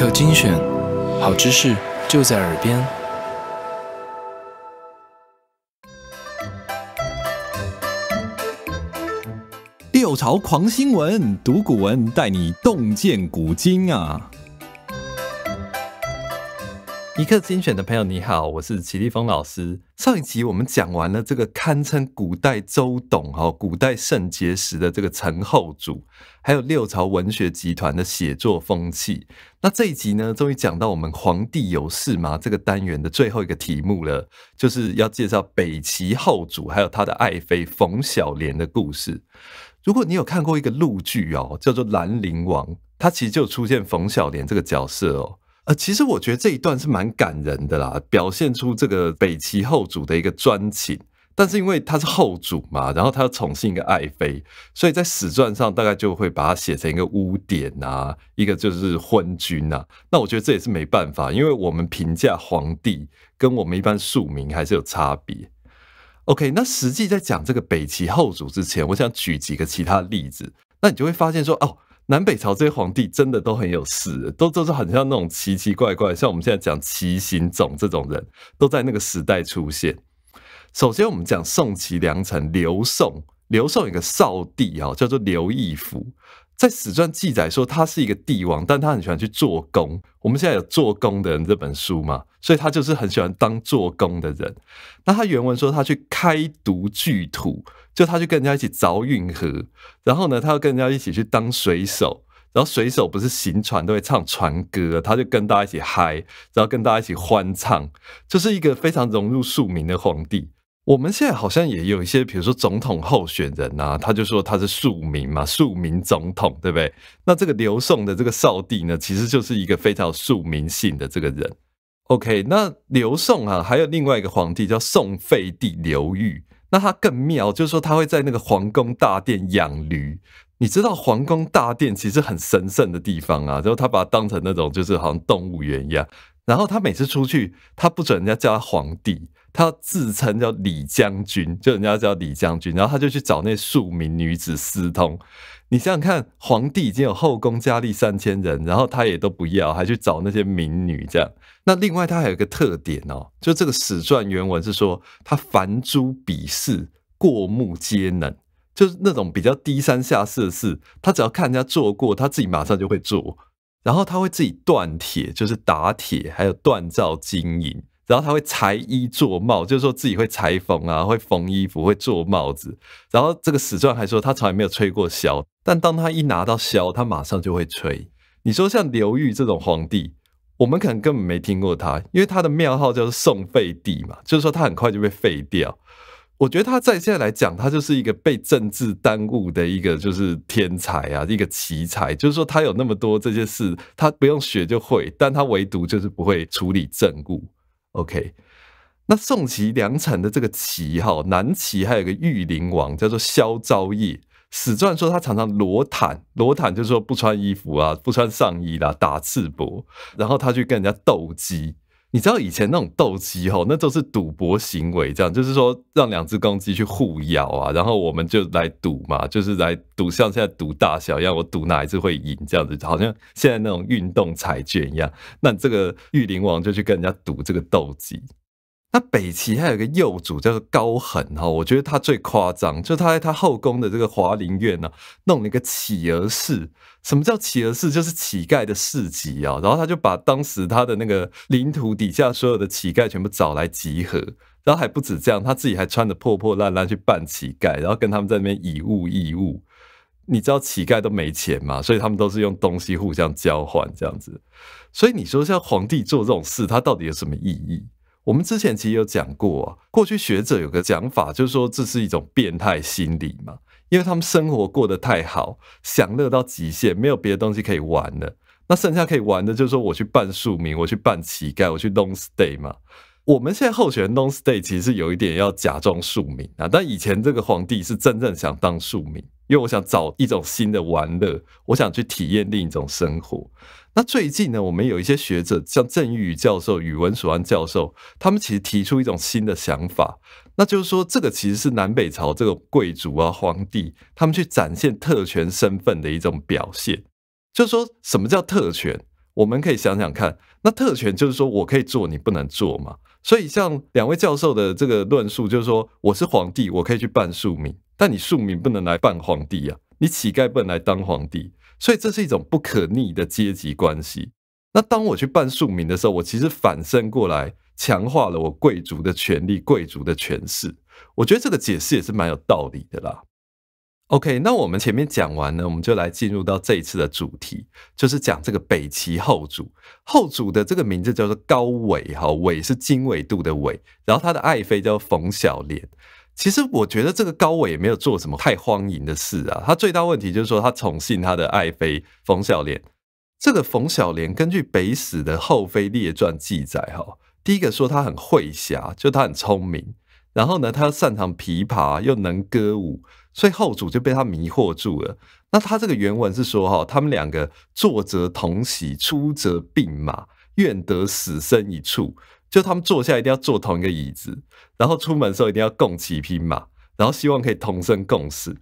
课精选，好知识就在耳边。六朝狂新闻，读古文带你洞见古今啊！一刻精选的朋友，你好，我是齐立峰老师。上一集我们讲完了这个堪称古代周董哦，古代圣结石的这个陈后主，还有六朝文学集团的写作风气。那这一集呢，终于讲到我们皇帝有事吗这个单元的最后一个题目了，就是要介绍北齐后主还有他的爱妃冯小莲的故事。如果你有看过一个陆剧哦，叫做《兰陵王》，它其实就出现冯小莲这个角色哦。呃，其实我觉得这一段是蛮感人的啦，表现出这个北齐后主的一个专情，但是因为他是后主嘛，然后他要宠幸一个爱妃，所以在史传上大概就会把它写成一个污点啊，一个就是昏君啊。那我觉得这也是没办法，因为我们评价皇帝跟我们一般庶民还是有差别。OK，那实际在讲这个北齐后主之前，我想举几个其他例子，那你就会发现说哦。南北朝这些皇帝真的都很有事，都都是很像那种奇奇怪怪，像我们现在讲奇形种这种人都在那个时代出现。首先，我们讲宋齐梁陈刘宋，刘宋有个少帝啊，叫做刘义符，在史传记载说他是一个帝王，但他很喜欢去做工。我们现在有《做工的人》这本书嘛，所以他就是很喜欢当做工的人。那他原文说他去开读巨土。就他去跟人家一起凿运河，然后呢，他要跟人家一起去当水手，然后水手不是行船都会唱船歌，他就跟大家一起嗨，然后跟大家一起欢唱，就是一个非常融入庶民的皇帝。我们现在好像也有一些，比如说总统候选人啊，他就说他是庶民嘛，庶民总统，对不对？那这个刘宋的这个少帝呢，其实就是一个非常庶民性的这个人。OK，那刘宋啊，还有另外一个皇帝叫宋废帝刘裕。那他更妙，就是说他会在那个皇宫大殿养驴。你知道皇宫大殿其实很神圣的地方啊，然后他把它当成那种就是好像动物园一样。然后他每次出去，他不准人家叫他皇帝。他自称叫李将军，就人家叫李将军，然后他就去找那数名女子私通。你想想看，皇帝已经有后宫佳丽三千人，然后他也都不要，还去找那些民女这样。那另外他还有一个特点哦，就这个史传原文是说，他凡诸鄙事，过目皆能，就是那种比较低三下四的事，他只要看人家做过，他自己马上就会做。然后他会自己锻铁，就是打铁，还有锻造金银。然后他会裁衣做帽，就是说自己会裁缝啊，会缝衣服，会做帽子。然后这个史传还说他从来没有吹过箫，但当他一拿到箫，他马上就会吹。你说像刘裕这种皇帝，我们可能根本没听过他，因为他的庙号叫做宋废帝嘛，就是说他很快就被废掉。我觉得他在现在来讲，他就是一个被政治耽误的一个就是天才啊，一个奇才，就是说他有那么多这些事，他不用学就会，但他唯独就是不会处理政务。OK，那宋齐梁陈的这个齐哈南齐，还有个御林王叫做萧昭业，史传说他常常裸坦，裸坦就说不穿衣服啊，不穿上衣啦，打赤膊，然后他去跟人家斗鸡。你知道以前那种斗鸡吼，那都是赌博行为，这样就是说让两只公鸡去互咬啊，然后我们就来赌嘛，就是来赌像现在赌大小一样，我赌哪一只会赢这样子，好像现在那种运动彩券一样。那这个玉灵王就去跟人家赌这个斗鸡。那北齐还有一个幼主叫做高恒哈，我觉得他最夸张，就他在他后宫的这个华林院呢，弄了一个乞儿市。什么叫乞儿市？就是乞丐的市集啊。然后他就把当时他的那个领土底下所有的乞丐全部找来集合。然后还不止这样，他自己还穿得破破烂烂去扮乞丐，然后跟他们在那边以物易物。你知道乞丐都没钱嘛，所以他们都是用东西互相交换这样子。所以你说像皇帝做这种事，他到底有什么意义？我们之前其实有讲过啊，过去学者有个讲法，就是说这是一种变态心理嘛，因为他们生活过得太好，享乐到极限，没有别的东西可以玩了。那剩下可以玩的，就是说我去扮庶民，我去扮乞丐，我去 long stay 嘛。我们现在候选人 non state 其实有一点要假装庶民啊，但以前这个皇帝是真正想当庶民，因为我想找一种新的玩乐，我想去体验另一种生活。那最近呢，我们有一些学者，像郑玉宇教授、宇文所安教授，他们其实提出一种新的想法，那就是说这个其实是南北朝这个贵族啊、皇帝他们去展现特权身份的一种表现。就是说什么叫特权，我们可以想想看，那特权就是说我可以做，你不能做嘛。所以，像两位教授的这个论述，就是说，我是皇帝，我可以去办庶民，但你庶民不能来办皇帝啊，你乞丐不能来当皇帝。所以，这是一种不可逆的阶级关系。那当我去办庶民的时候，我其实反身过来强化了我贵族的权利、贵族的权势。我觉得这个解释也是蛮有道理的啦。OK，那我们前面讲完呢，我们就来进入到这一次的主题，就是讲这个北齐后主。后主的这个名字叫做高纬，哈，纬是经纬度的纬。然后他的爱妃叫冯小莲。其实我觉得这个高纬也没有做什么太荒淫的事啊，他最大问题就是说他宠幸他的爱妃冯小莲。这个冯小莲根据《北史》的后妃列传记载，哈，第一个说她很慧侠，就她很聪明。然后呢，她又擅长琵琶，又能歌舞。所以后主就被他迷惑住了。那他这个原文是说：“哈，他们两个坐则同席，出则并马，愿得死生一处。”就他们坐下一定要坐同一个椅子，然后出门的时候一定要共骑一匹马，然后希望可以同生共死。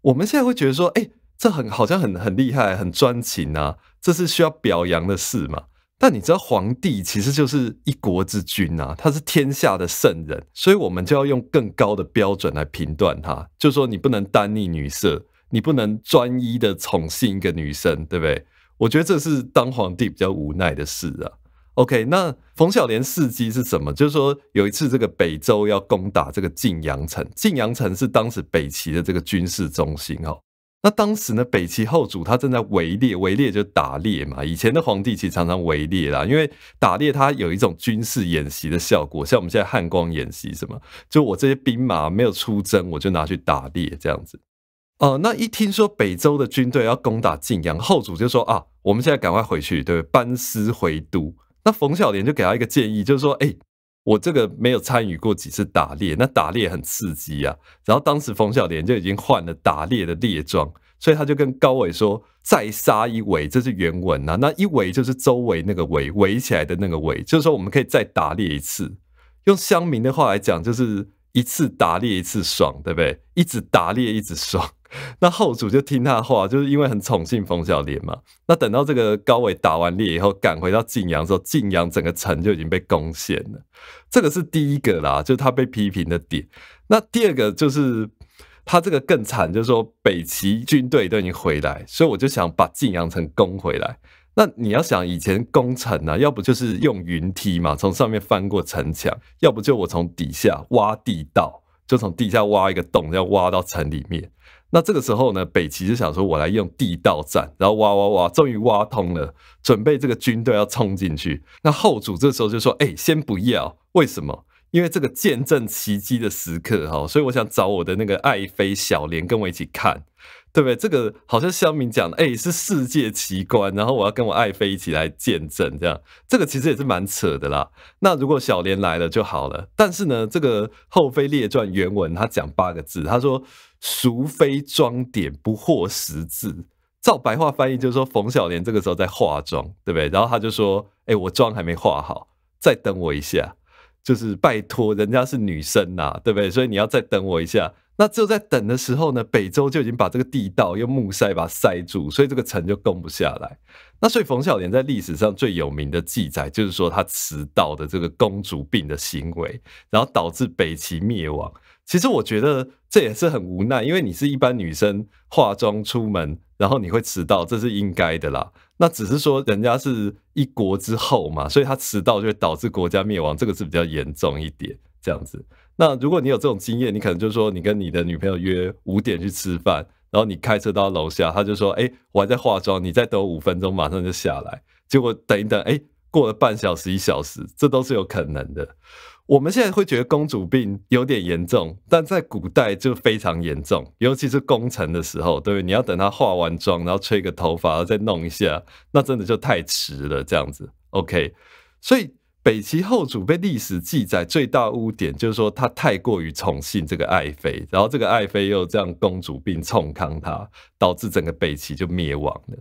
我们现在会觉得说：“哎，这很好像很很厉害，很专情啊，这是需要表扬的事嘛。”但你知道皇帝其实就是一国之君啊，他是天下的圣人，所以我们就要用更高的标准来评断他。就说你不能单立女色，你不能专一的宠幸一个女生，对不对？我觉得这是当皇帝比较无奈的事啊。OK，那冯小莲伺迹是什么？就是说有一次这个北周要攻打这个晋阳城，晋阳城是当时北齐的这个军事中心哦。那当时呢，北齐后主他正在围猎，围猎就打猎嘛。以前的皇帝其实常常围猎啦，因为打猎它有一种军事演习的效果，像我们现在汉光演习什么，就我这些兵马没有出征，我就拿去打猎这样子。哦，那一听说北周的军队要攻打晋阳，后主就说啊，我们现在赶快回去，对不对？班师回都。那冯小莲就给他一个建议，就是说，哎。我这个没有参与过几次打猎，那打猎很刺激啊。然后当时冯小莲就已经换了打猎的猎装，所以他就跟高伟说：“再杀一围，这是原文啊。那一围就是周围那个围，围起来的那个围，就是说我们可以再打猎一次。用乡民的话来讲，就是一次打猎一次爽，对不对？一直打猎一直爽。”那后主就听他的话，就是因为很宠信冯小怜嘛。那等到这个高伟打完猎以后，赶回到晋阳之后，晋阳整个城就已经被攻陷了。这个是第一个啦，就是他被批评的点。那第二个就是他这个更惨，就是说北齐军队都已经回来，所以我就想把晋阳城攻回来。那你要想以前攻城呢，要不就是用云梯嘛，从上面翻过城墙；要不就我从底下挖地道，就从地下挖一个洞，要挖到城里面。那这个时候呢，北齐就想说，我来用地道战，然后挖挖挖，终于挖通了，准备这个军队要冲进去。那后主这时候就说：“哎，先不要，为什么？因为这个见证奇迹的时刻哈，所以我想找我的那个爱妃小莲跟我一起看，对不对？这个好像萧明讲的，哎，是世界奇观，然后我要跟我爱妃一起来见证，这样，这个其实也是蛮扯的啦。那如果小莲来了就好了，但是呢，这个后妃列传原文他讲八个字，他说。孰非妆点不惑识字？照白话翻译就是说，冯小莲这个时候在化妆，对不对？然后他就说：“哎，我妆还没化好，再等我一下。”就是拜托，人家是女生呐，对不对？所以你要再等我一下。那就在等的时候呢，北周就已经把这个地道用木塞把它塞住，所以这个城就攻不下来。那所以冯小莲在历史上最有名的记载，就是说她迟到的这个公主病的行为，然后导致北齐灭亡。其实我觉得这也是很无奈，因为你是一般女生化妆出门，然后你会迟到，这是应该的啦。那只是说人家是一国之后嘛，所以他迟到就会导致国家灭亡，这个是比较严重一点这样子。那如果你有这种经验，你可能就是说你跟你的女朋友约五点去吃饭，然后你开车到楼下，他就说：“哎，我还在化妆，你再等五分钟，马上就下来。”结果等一等，哎，过了半小时一小时，这都是有可能的。我们现在会觉得公主病有点严重，但在古代就非常严重，尤其是工程的时候，对不对？你要等她化完妆，然后吹个头发，然后再弄一下，那真的就太迟了。这样子，OK。所以北齐后主被历史记载最大污点，就是说他太过于宠幸这个爱妃，然后这个爱妃又这样公主病冲康他，导致整个北齐就灭亡了。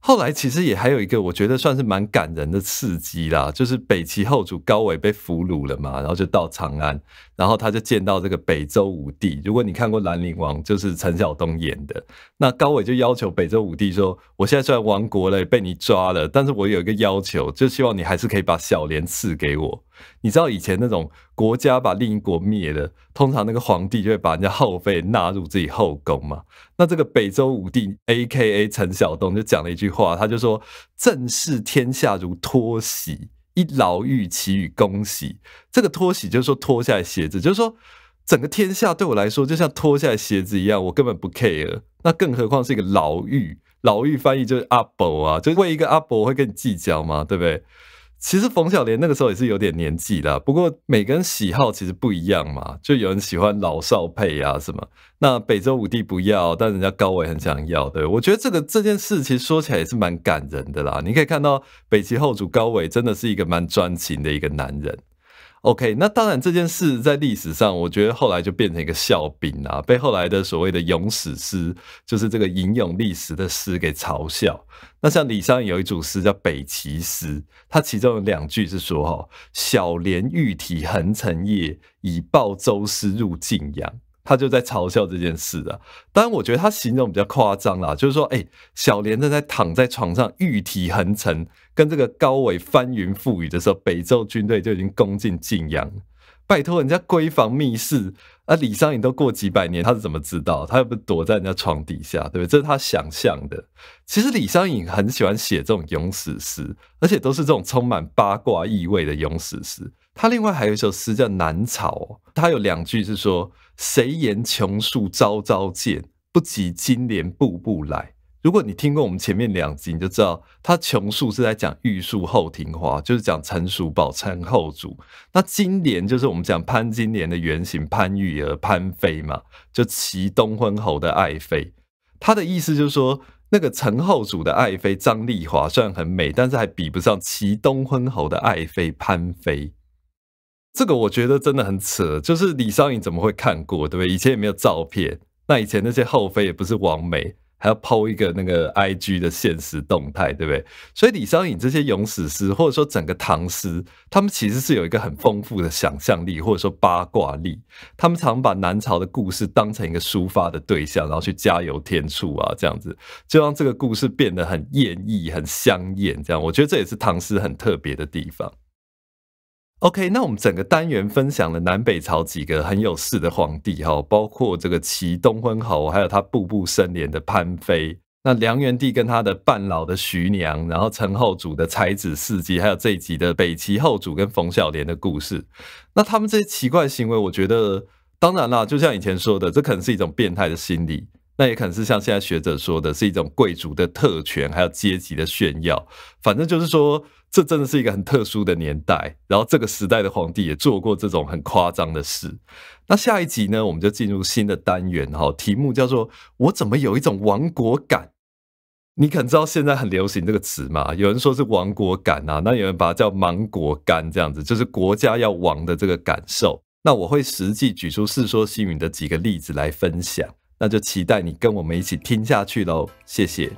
后来其实也还有一个，我觉得算是蛮感人的刺激啦，就是北齐后主高纬被俘虏了嘛，然后就到长安，然后他就见到这个北周武帝。如果你看过《兰陵王》，就是陈晓东演的，那高伟就要求北周武帝说：“我现在虽然亡国了，被你抓了，但是我有一个要求，就希望你还是可以把小莲赐给我。”你知道以前那种国家把另一国灭了，通常那个皇帝就会把人家后妃纳入自己后宫嘛？那这个北周武帝 A K A 陈晓东就讲了一句话，他就说：“正视天下如脱洗，一劳狱其与恭喜。”这个脱洗就是说脱下鞋子，就是说整个天下对我来说就像脱下鞋子一样，我根本不 care。那更何况是一个牢狱，牢狱翻译就是阿伯啊，就为一个阿伯会跟你计较吗？对不对？其实冯小莲那个时候也是有点年纪啦，不过每个人喜好其实不一样嘛，就有人喜欢老少配啊什么。那北周武帝不要，但人家高伟很想要，对对？我觉得这个这件事其实说起来也是蛮感人的啦。你可以看到北齐后主高伟真的是一个蛮专情的一个男人。OK，那当然这件事在历史上，我觉得后来就变成一个笑柄啊，被后来的所谓的咏史诗，就是这个吟咏历史的诗给嘲笑。那像李商隐有一组诗叫《北齐诗》，他其中有两句是说：“哈，小莲玉体横陈夜，以报周师入晋阳。”他就在嘲笑这件事啊！当然，我觉得他形容比较夸张啦，就是说，哎，小莲正在躺在床上玉体横陈，跟这个高伟翻云覆雨的时候，北周军队就已经攻进晋阳。拜托，人家闺房密室，啊，李商隐都过几百年，他是怎么知道？他又不躲在人家床底下，对不对？这是他想象的。其实李商隐很喜欢写这种咏史诗，而且都是这种充满八卦意味的咏史诗。他另外还有一首诗叫《南朝》，他有两句是说：“谁言琼树朝朝见，不及金莲步步来。”如果你听过我们前面两集，你就知道他琼树是在讲玉树后庭花，就是讲陈叔宝、陈后主；那金莲就是我们讲潘金莲的原型潘玉儿、潘妃嘛，就齐东昏侯的爱妃。他的意思就是说，那个陈后主的爱妃张丽华虽然很美，但是还比不上齐东昏侯的爱妃潘妃。这个我觉得真的很扯，就是李商隐怎么会看过？对不对？以前也没有照片，那以前那些后妃也不是王美，还要抛一个那个 IG 的现实动态，对不对？所以李商隐这些咏史诗，或者说整个唐诗，他们其实是有一个很丰富的想象力，或者说八卦力。他们常把南朝的故事当成一个抒发的对象，然后去加油添醋啊，这样子，就让这个故事变得很艳逸、很香艳。这样，我觉得这也是唐诗很特别的地方。OK，那我们整个单元分享了南北朝几个很有势的皇帝哈，包括这个齐东昏侯，还有他步步生莲的潘妃，那梁元帝跟他的半老的徐娘，然后陈后主的才子四迹，还有这一集的北齐后主跟冯小莲的故事。那他们这些奇怪行为，我觉得当然啦，就像以前说的，这可能是一种变态的心理。那也可能是像现在学者说的，是一种贵族的特权，还有阶级的炫耀。反正就是说，这真的是一个很特殊的年代。然后这个时代的皇帝也做过这种很夸张的事。那下一集呢，我们就进入新的单元哈，题目叫做“我怎么有一种亡国感”。你可能知道现在很流行这个词嘛？有人说是亡国感啊，那有人把它叫“亡国感”这样子，就是国家要亡的这个感受。那我会实际举出《世说新语》的几个例子来分享。那就期待你跟我们一起听下去喽，谢谢。